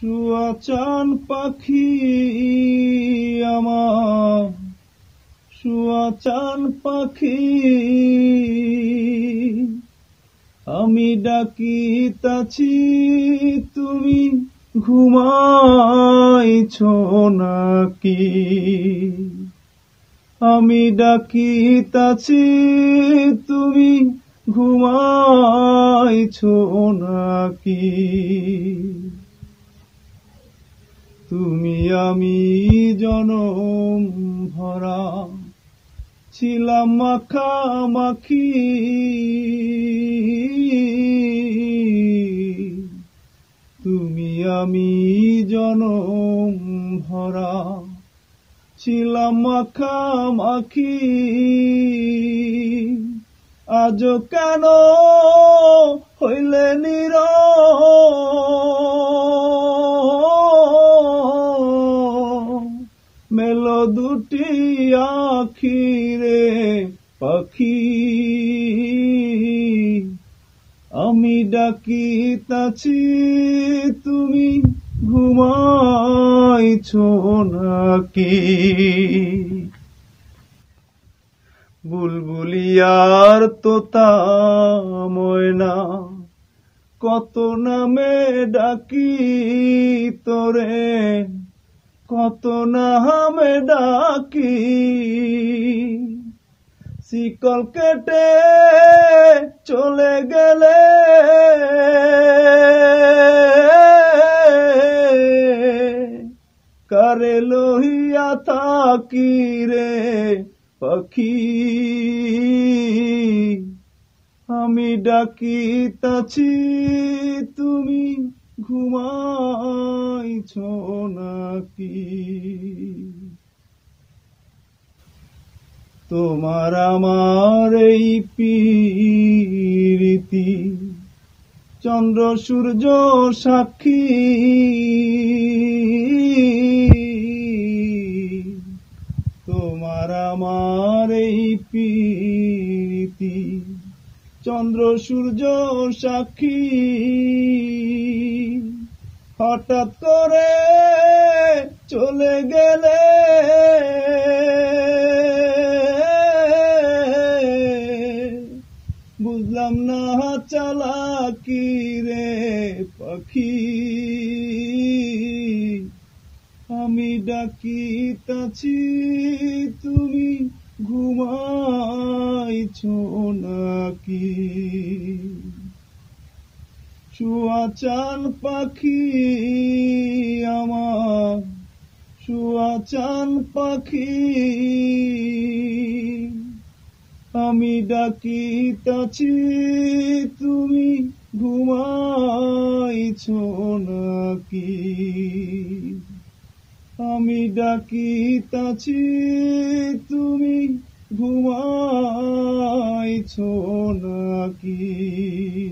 সুয়াচান পাখি আমার সুয়াচান পাখি আমি ডাকি তাছি তুমি ঘুমাইছ নাকি আমি ডাকি তাছি তুমি ঘুমাইছ নাকি তুমি আমি জনম ভরা ছিলাম মাখামাখি তুমি আমি জনম ভরা ছিলাম মাখামাখি আজ কেন হইলে নির দুটি আখিরে পাখি আমি ডাকি তাছি তুমি ঘুমাইছ নাকি বুলবুলিয়ার তোতা ময়না কত নামে ডাকি তোরে কত হামে ডাকি শিকল কেটে চলে গেলে কারে লোহিয়া থাকি রে পাখি আমি ডাকি তাছি তুমি ঘুমাইছ নাকি তোমার আমার এই পীরিতি চন্দ্র সূর্য সাক্ষী তোমার আমার এই পীরিতি চন্দ্র সূর্য সাক্ষী হঠাৎ করে চলে গেলে বুঝলাম না চালা কি রে পাখি আমি ডাকি তাছি সুয়াচান পাখি আমার সুয়াচান পাখি আমি ডাকি তাছি তুমি ঘুমাইছ নাকি আমি ডাকি তাছি তুমি ঘুমাইছ নাকি